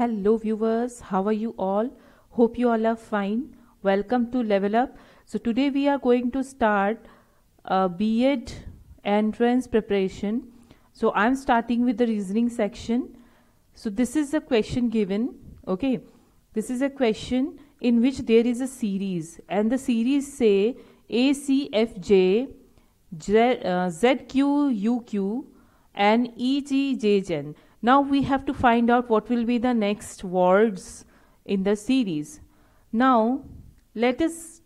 hello viewers how are you all hope you all are fine welcome to level up so today we are going to start uh, B.Ed entrance preparation so i'm starting with the reasoning section so this is a question given okay this is a question in which there is a series and the series say a c f j uh, z q u q and EGJGen. Now we have to find out what will be the next words in the series. Now let us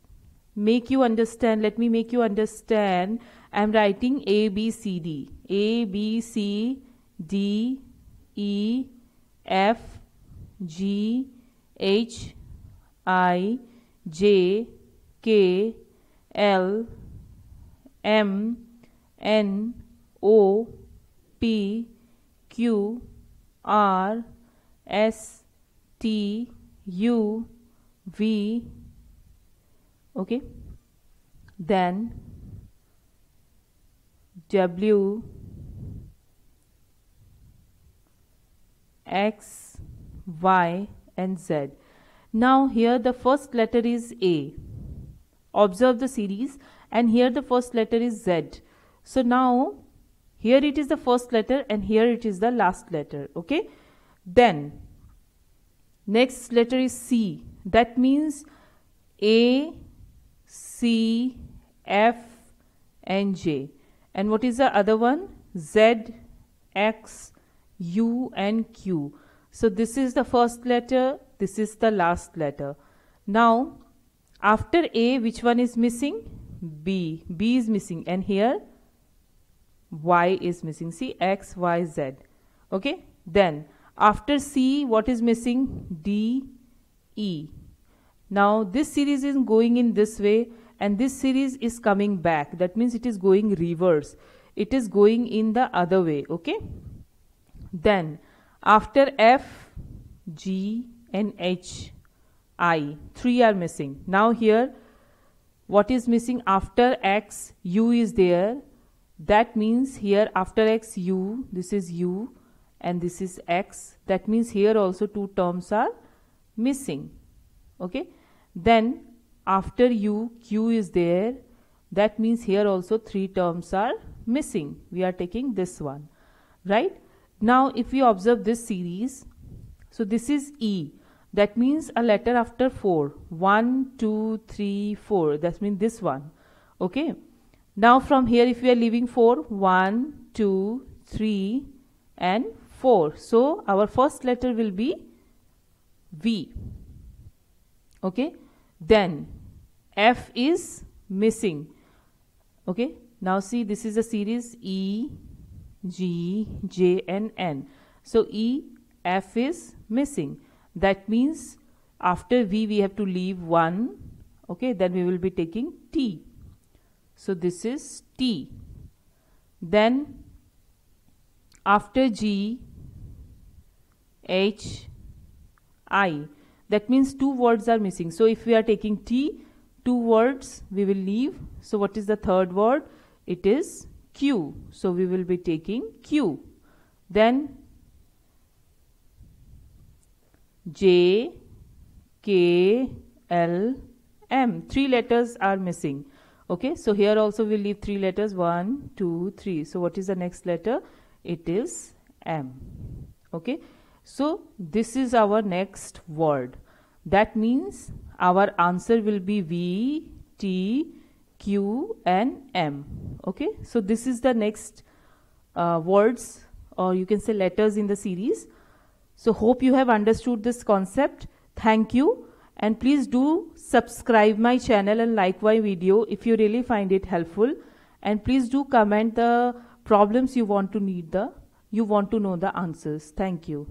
make you understand, let me make you understand I am writing A, B, C, D. A, B, C, D, E, F, G, H, I, J, K, L, M, N, O, P, Q R S T U V okay then W X Y and Z now here the first letter is A observe the series and here the first letter is Z so now here it is the first letter and here it is the last letter okay then next letter is C that means A C F and J and what is the other one Z X U and Q so this is the first letter this is the last letter now after A which one is missing B B is missing and here y is missing see x y z okay then after c what is missing d e now this series is going in this way and this series is coming back that means it is going reverse it is going in the other way okay then after f g and h i three are missing now here what is missing after x u is there that means here after x u this is u and this is x that means here also two terms are missing okay then after u q is there that means here also three terms are missing we are taking this one right now if we observe this series so this is e that means a letter after 4 1 2 3 4 that means this one okay now from here if we are leaving 4, 1, 2, 3 and 4. So our first letter will be V. Okay. Then F is missing. Okay. Now see this is a series E, G, J and N. So E, F is missing. That means after V we have to leave 1. Okay. Then we will be taking T. So this is T. Then after G, H, I. That means two words are missing. So if we are taking T, two words we will leave. So what is the third word? It is Q. So we will be taking Q. Then J, K, L, M. Three letters are missing okay so here also we leave three letters one two three so what is the next letter it is m okay so this is our next word that means our answer will be v t q and m okay so this is the next uh, words or you can say letters in the series so hope you have understood this concept thank you and please do subscribe my channel and like my video if you really find it helpful and please do comment the problems you want to need the you want to know the answers thank you